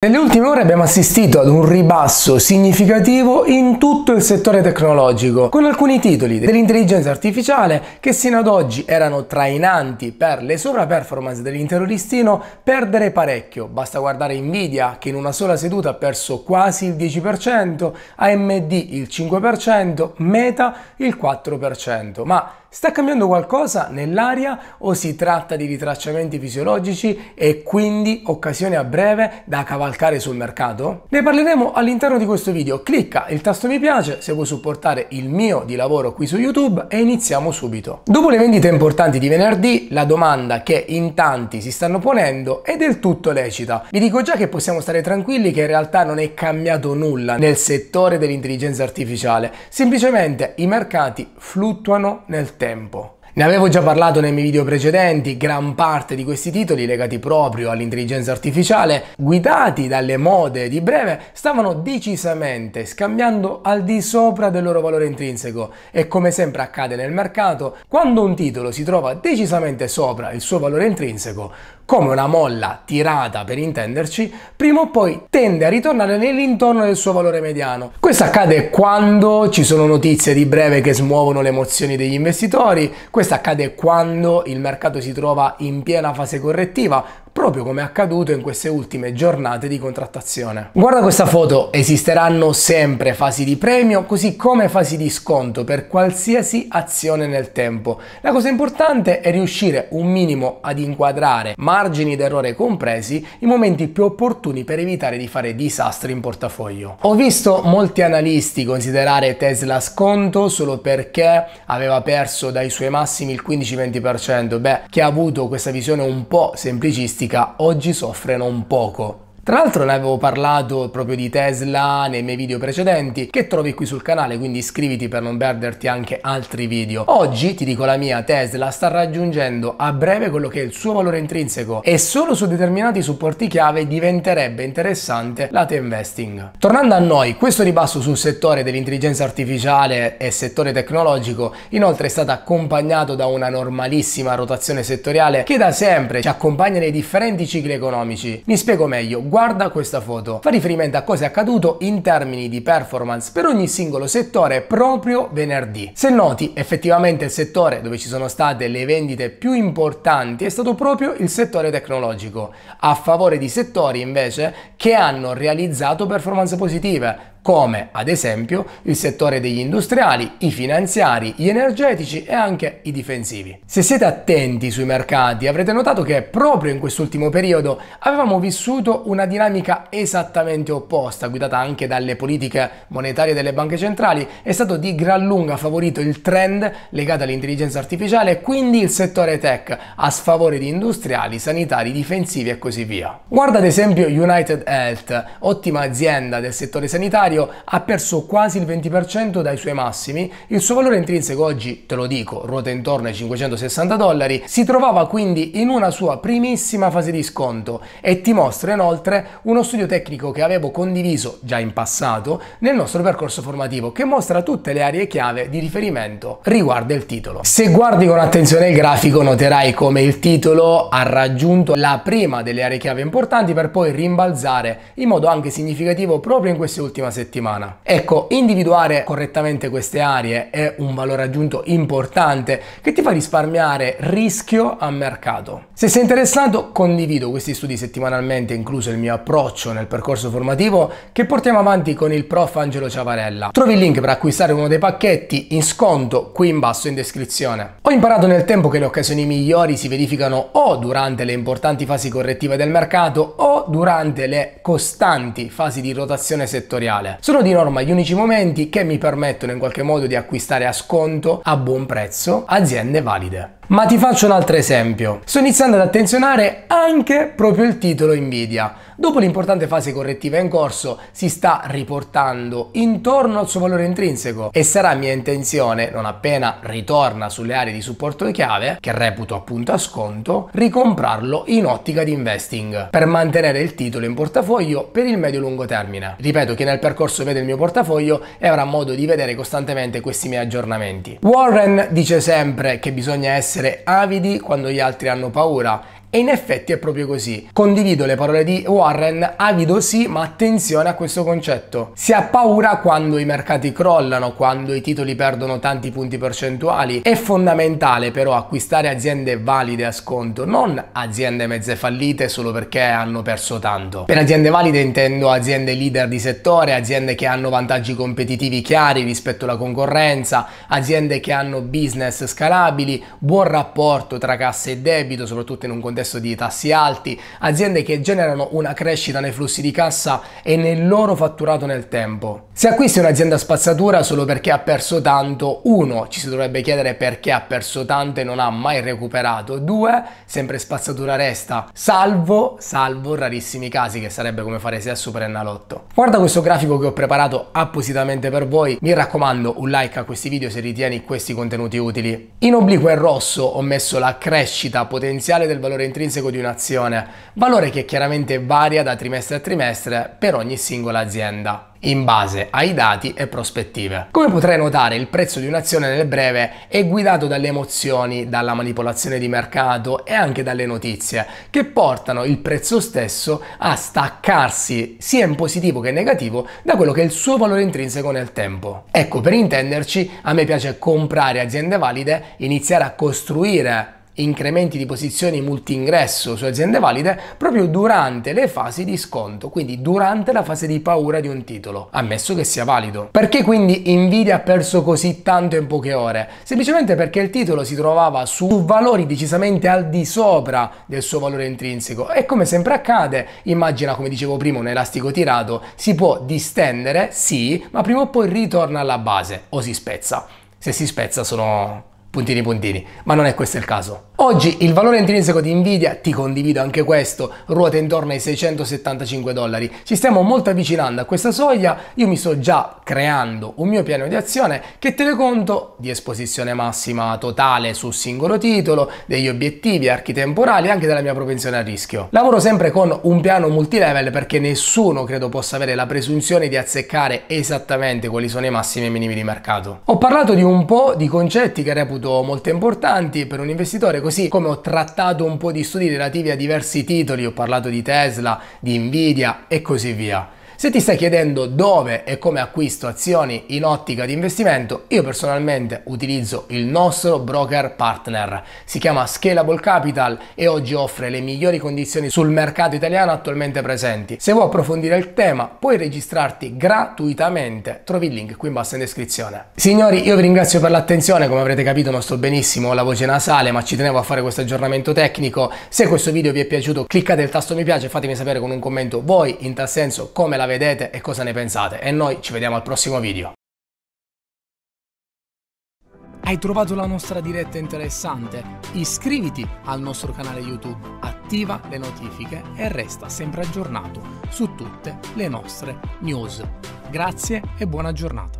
Nelle ultime ore abbiamo assistito ad un ribasso significativo in tutto il settore tecnologico, con alcuni titoli dell'intelligenza artificiale che sino ad oggi erano trainanti per le sovraperformance dell'intero listino perdere parecchio. Basta guardare Nvidia che in una sola seduta ha perso quasi il 10%, AMD il 5%, Meta il 4%, ma Sta cambiando qualcosa nell'aria o si tratta di ritracciamenti fisiologici e quindi occasione a breve da cavalcare sul mercato? Ne parleremo all'interno di questo video. Clicca il tasto mi piace se vuoi supportare il mio di lavoro qui su YouTube e iniziamo subito. Dopo le vendite importanti di venerdì, la domanda che in tanti si stanno ponendo è del tutto lecita. Vi dico già che possiamo stare tranquilli che in realtà non è cambiato nulla nel settore dell'intelligenza artificiale, semplicemente i mercati fluttuano nel tempo tempo ne avevo già parlato nei miei video precedenti, gran parte di questi titoli legati proprio all'intelligenza artificiale, guidati dalle mode di breve, stavano decisamente scambiando al di sopra del loro valore intrinseco e come sempre accade nel mercato, quando un titolo si trova decisamente sopra il suo valore intrinseco, come una molla tirata per intenderci, prima o poi tende a ritornare nell'intorno del suo valore mediano. Questo accade quando ci sono notizie di breve che smuovono le emozioni degli investitori, questo accade quando il mercato si trova in piena fase correttiva, proprio come è accaduto in queste ultime giornate di contrattazione. Guarda questa foto, esisteranno sempre fasi di premio così come fasi di sconto per qualsiasi azione nel tempo. La cosa importante è riuscire un minimo ad inquadrare, margini d'errore compresi, i momenti più opportuni per evitare di fare disastri in portafoglio. Ho visto molti analisti considerare Tesla sconto solo perché aveva perso dai suoi massimi il 15-20%, beh, chi ha avuto questa visione un po' semplicistica fisica oggi soffre non poco tra l'altro ne avevo parlato proprio di Tesla nei miei video precedenti che trovi qui sul canale, quindi iscriviti per non perderti anche altri video. Oggi, ti dico la mia, Tesla sta raggiungendo a breve quello che è il suo valore intrinseco e solo su determinati supporti chiave diventerebbe interessante l'ate investing. Tornando a noi, questo ribasso sul settore dell'intelligenza artificiale e settore tecnologico inoltre è stato accompagnato da una normalissima rotazione settoriale che da sempre ci accompagna nei differenti cicli economici. Mi spiego meglio, guarda questa foto. Fa riferimento a cosa è accaduto in termini di performance per ogni singolo settore proprio venerdì. Se noti, effettivamente il settore dove ci sono state le vendite più importanti è stato proprio il settore tecnologico, a favore di settori invece che hanno realizzato performance positive, come ad esempio il settore degli industriali, i finanziari, gli energetici e anche i difensivi. Se siete attenti sui mercati avrete notato che proprio in quest'ultimo periodo avevamo vissuto una dinamica esattamente opposta, guidata anche dalle politiche monetarie delle banche centrali, è stato di gran lunga favorito il trend legato all'intelligenza artificiale e quindi il settore tech a sfavore di industriali, sanitari, difensivi e così via. Guarda ad esempio United Health, ottima azienda del settore sanitario d'acciaio ha perso quasi il 20% dai suoi massimi, il suo valore intrinseco oggi, te lo dico, ruota intorno ai 560 dollari, si trovava quindi in una sua primissima fase di sconto e ti mostra inoltre uno studio tecnico che avevo condiviso già in passato nel nostro percorso formativo che mostra tutte le aree chiave di riferimento riguardo il titolo. Se guardi con attenzione il grafico noterai come il titolo ha raggiunto la prima delle aree chiave importanti per poi rimbalzare in modo anche significativo proprio in queste ultime settimane settimana. Ecco, individuare correttamente queste aree è un valore aggiunto importante che ti fa risparmiare rischio a mercato. Se sei interessato, condivido questi studi settimanalmente, incluso il mio approccio nel percorso formativo che portiamo avanti con il prof Angelo Ciavarella. Trovi il link per acquistare uno dei pacchetti in sconto qui in basso in descrizione. Ho imparato nel tempo che le occasioni migliori si verificano o durante le importanti fasi correttive del mercato o durante le costanti fasi di rotazione settoriale finale. Sono di norma gli unici momenti che mi permettono in qualche modo di acquistare a sconto a buon prezzo aziende valide. Ma ti faccio un altro esempio. Sto iniziando ad attenzionare anche proprio il titolo Nvidia. Dopo l'importante fase correttiva in corso, si sta riportando intorno al suo valore intrinseco e sarà mia intenzione, non appena ritorna sulle aree di supporto chiave, che reputo appunto a sconto, ricomprarlo in ottica di investing per mantenere il titolo in portafoglio per il medio-lungo termine. Ripeto, chi nel percorso vede il mio portafoglio e avrà modo di vedere costantemente questi miei aggiornamenti. Warren dice sempre che bisogna essere essere avidi quando gli altri hanno paura e in effetti è proprio così. Condivido le parole di Warren, avido sì, ma attenzione a questo concetto. Si ha paura quando i mercati crollano, quando i titoli perdono tanti punti percentuali. È fondamentale però acquistare aziende valide a sconto, non aziende mezze fallite solo perché hanno perso tanto. Per aziende valide intendo aziende leader di settore, aziende che hanno vantaggi competitivi chiari rispetto alla concorrenza, aziende che hanno business scalabili, buon rapporto tra cassa e debito, soprattutto in un contesto contesto di tassi alti, aziende che generano una crescita nei flussi di cassa e nel loro fatturato nel tempo. Se acquisti un'azienda spazzatura solo perché ha perso tanto, uno, ci si dovrebbe chiedere perché ha perso tanto e non ha mai recuperato, due, sempre spazzatura resta, salvo, salvo rarissimi casi che sarebbe come fare sesso per Ennalotto. Guarda questo grafico che ho preparato appositamente per voi, mi raccomando un like a questi video se ritieni questi contenuti utili. In obliquo e rosso ho messo la crescita potenziale del valore intrinseco di un'azione, valore che chiaramente varia da trimestre a trimestre per ogni singola azienda in base ai dati e prospettive. Come potrai notare, il prezzo di un'azione nel breve è guidato dalle emozioni, dalla manipolazione di mercato e anche dalle notizie che portano il prezzo stesso a staccarsi sia in positivo che in negativo da quello che è il suo valore intrinseco nel tempo. Ecco, per intenderci, a me piace comprare aziende valide, iniziare a costruire incrementi di posizioni multi-ingresso su aziende valide proprio durante le fasi di sconto, quindi durante la fase di paura di un titolo, ammesso che sia valido. Perché quindi Nvidia ha perso così tanto in poche ore? Semplicemente perché il titolo si trovava su valori decisamente al di sopra del suo valore intrinseco e come sempre accade, immagina come dicevo prima un elastico tirato, si può distendere, sì, ma prima o poi ritorna alla base o si spezza. Se si spezza sono puntini puntini, ma non è questo il caso. Oggi il valore intrinseco di Nvidia, ti condivido anche questo, ruota intorno ai 675 dollari. Ci stiamo molto avvicinando a questa soglia, io mi sto già creando un mio piano di azione che te conto di esposizione massima totale sul singolo titolo, degli obiettivi architemporali e anche della mia propensione al rischio. Lavoro sempre con un piano multilevel perché nessuno credo possa avere la presunzione di azzeccare esattamente quali sono i massimi e minimi di mercato. Ho parlato di un po' di concetti che reputo molto importanti per un investitore così come ho trattato un po' di studi relativi a diversi titoli, ho parlato di Tesla, di Nvidia e così via. Se ti stai chiedendo dove e come acquisto azioni in ottica di investimento, io personalmente utilizzo il nostro broker partner. Si chiama Scalable Capital e oggi offre le migliori condizioni sul mercato italiano attualmente presenti. Se vuoi approfondire il tema, puoi registrarti gratuitamente. Trovi il link qui in basso in descrizione. Signori, io vi ringrazio per l'attenzione, come avrete capito non sto benissimo, ho la voce nasale, ma ci tenevo a fare questo aggiornamento tecnico. Se questo video vi è piaciuto, cliccate il tasto mi piace, e fatemi sapere con un commento voi in tal senso come la vedete e cosa ne pensate e noi ci vediamo al prossimo video. Hai trovato la nostra diretta interessante? Iscriviti al nostro canale YouTube, attiva le notifiche e resta sempre aggiornato su tutte le nostre news. Grazie e buona giornata.